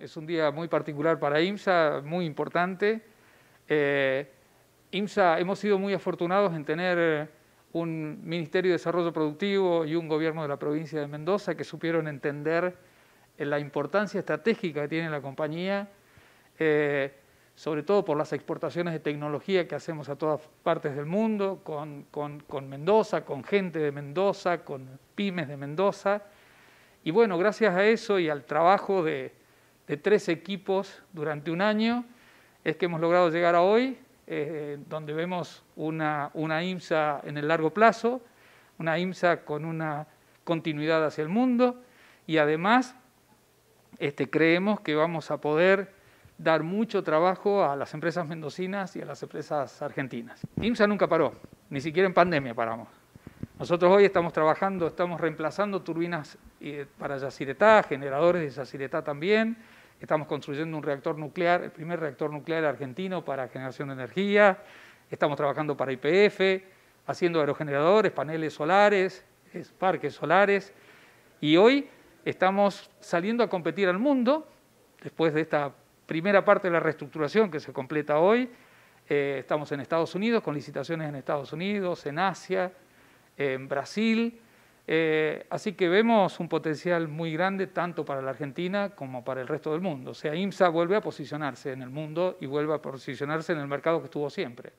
es un, día muy particular para IMSA, muy importante. Eh, IMSA hemos sido muy afortunados en tener un Ministerio de Desarrollo Productivo y un gobierno de la provincia de Mendoza que supieron entender eh, la importancia estratégica que tiene la compañía, eh, sobre todo por las exportaciones de tecnología que hacemos a todas partes del mundo, con Mendoza, con gente de Mendoza, con pymes de Mendoza. Y bueno, gracias a eso y al trabajo de, tres equipos durante un año, es que hemos logrado llegar a hoy, eh, donde vemos una, IMSA en el largo plazo, una IMSA con una continuidad hacia el mundo y además este, creemos que vamos a poder dar mucho trabajo a las empresas mendocinas y a las empresas argentinas. IMSA nunca paró, ni siquiera en pandemia paramos. Nosotros hoy estamos trabajando, estamos reemplazando turbinas eh, para yaciretá, generadores de yaciretá también. Estamos construyendo un reactor nuclear, el primer reactor nuclear argentino para generación de energía. Estamos trabajando para IPF, haciendo aerogeneradores, paneles solares, parques solares. Y hoy estamos saliendo a competir al mundo, después de esta primera parte de la reestructuración que se completa hoy. Eh, estamos en Estados Unidos, con licitaciones en Estados Unidos, en Asia, en Brasil. Eh, así que vemos un potencial muy grande tanto para la Argentina como para el resto del mundo. O sea, IMSA vuelve a posicionarse en el mundo y vuelve a posicionarse en el mercado que estuvo siempre.